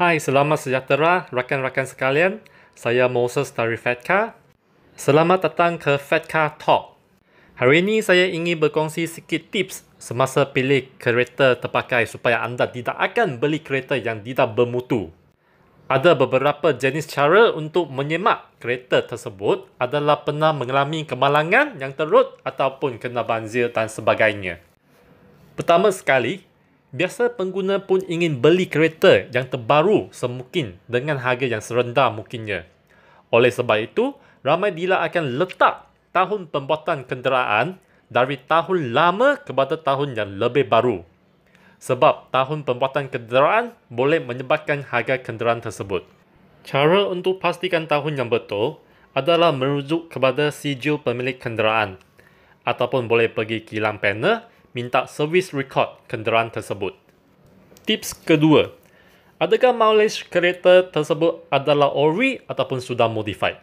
Hai, selamat sejahtera rakan-rakan sekalian. Saya Moses dari Fedka. Selamat datang ke Fedka Talk. Hari ini saya ingin berkongsi sikit tips semasa pilih kereta terpakai supaya anda tidak akan beli kereta yang tidak bermutu. Ada beberapa jenis cara untuk menyemak kereta tersebut adalah pernah mengalami kemalangan yang teruk ataupun kena banjir dan sebagainya. Pertama sekali, Biasa pengguna pun ingin beli kereta yang terbaru semungkin dengan harga yang serendah mungkinnya. Oleh sebab itu, ramai dealer akan letak tahun pembuatan kenderaan dari tahun lama kepada tahun yang lebih baru. Sebab tahun pembuatan kenderaan boleh menyebabkan harga kenderaan tersebut. Cara untuk pastikan tahun yang betul adalah merujuk kepada sijil pemilik kenderaan ataupun boleh pergi kilang panel minta servis record kenderaan tersebut. Tips kedua, adakah mileage kereta tersebut adalah ori ataupun sudah modified?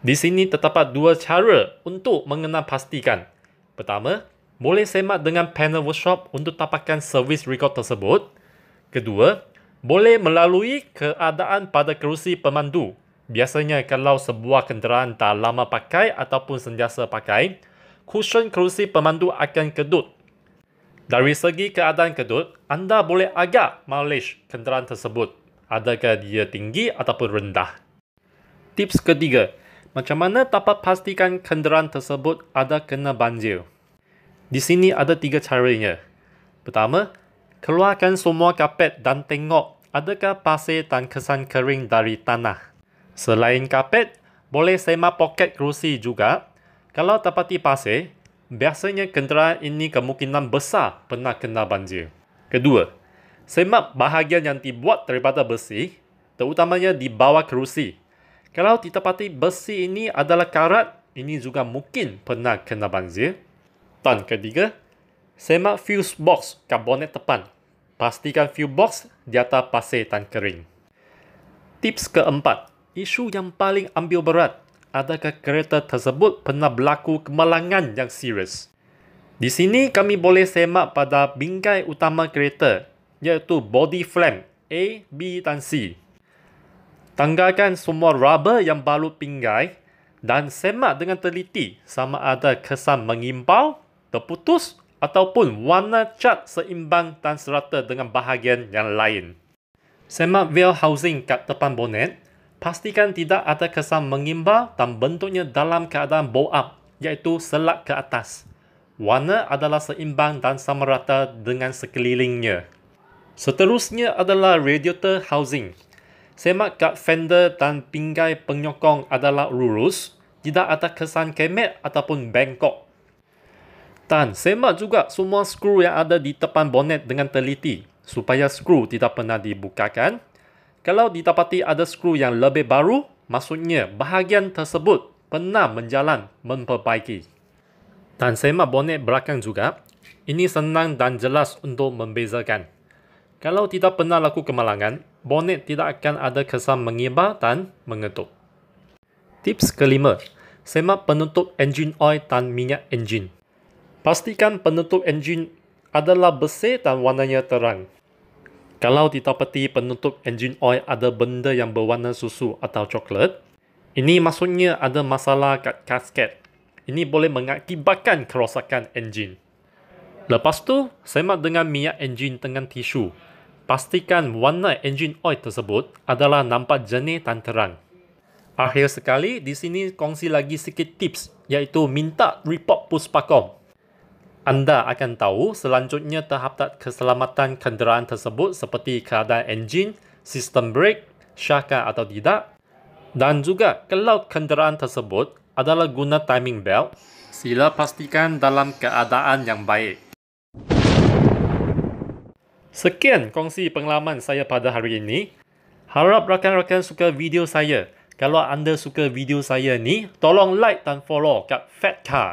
Di sini terdapat dua cara untuk mengenal pastikan. Pertama, boleh semak dengan panel workshop untuk dapatkan servis record tersebut. Kedua, boleh melalui keadaan pada kerusi pemandu. Biasanya kalau sebuah kenderaan tak lama pakai ataupun sentiasa pakai, kusen kerusi pemandu akan kedut. Dari segi keadaan kedut, anda boleh agak mileage kenderaan tersebut. Adakah dia tinggi ataupun rendah? Tips ketiga, macam mana dapat pastikan kenderaan tersebut ada kena banjir? Di sini ada tiga caranya. Pertama, keluarkan semua kapet dan tengok adakah pasir dan kesan kering dari tanah. Selain kapet, boleh semak poket kerusi juga kalau tapati pasir, biasanya kenderaan ini kemungkinan besar pernah kena banjir. Kedua, semak bahagian yang dibuat daripada besi, terutamanya di bawah kerusi. Kalau ditepati besi ini adalah karat, ini juga mungkin pernah kena banjir. Dan ketiga, semak fuse box karbonet tepan. Pastikan fuse box di atas pasir dan kering. Tips keempat, isu yang paling ambil berat adakah kereta tersebut pernah berlaku kemalangan yang serius. Di sini kami boleh semak pada bingkai utama kereta iaitu body frame A, B dan C. Tanggalkan semua rubber yang balut pinggai dan semak dengan teliti sama ada kesan mengimpau, terputus ataupun warna cat seimbang dan serata dengan bahagian yang lain. Semak wheel housing kat depan bonet pastikan tidak ada kesan mengimbau dan bentuknya dalam keadaan bow up, iaitu selak ke atas. Warna adalah seimbang dan sama rata dengan sekelilingnya. Seterusnya adalah radiator housing. Semak kat fender dan pinggai penyokong adalah lurus, tidak ada kesan kemek ataupun bengkok. Dan semak juga semua skru yang ada di depan bonet dengan teliti supaya skru tidak pernah dibukakan kalau didapati ada skru yang lebih baru, maksudnya bahagian tersebut pernah menjalan memperbaiki. Dan semak bonet belakang juga, ini senang dan jelas untuk membezakan. Kalau tidak pernah laku kemalangan, bonet tidak akan ada kesan mengibar dan mengetuk. Tips kelima, semak penutup engine oil dan minyak engine. Pastikan penutup engine adalah besi dan warnanya terang. Kalau di top penutup engine oil ada benda yang berwarna susu atau coklat, ini maksudnya ada masalah kat kasket. Ini boleh mengakibatkan kerosakan engine. Lepas tu, semak dengan minyak engine dengan tisu. Pastikan warna engine oil tersebut adalah nampak jernih dan terang. Akhir sekali, di sini kongsi lagi sikit tips iaitu minta report puspakom anda akan tahu selanjutnya tahap keselamatan kenderaan tersebut seperti keadaan enjin, sistem brake, syaka atau tidak. Dan juga, kalau kenderaan tersebut adalah guna timing belt, sila pastikan dalam keadaan yang baik. Sekian kongsi pengalaman saya pada hari ini. Harap rakan-rakan suka video saya. Kalau anda suka video saya ni, tolong like dan follow kat Fat Car.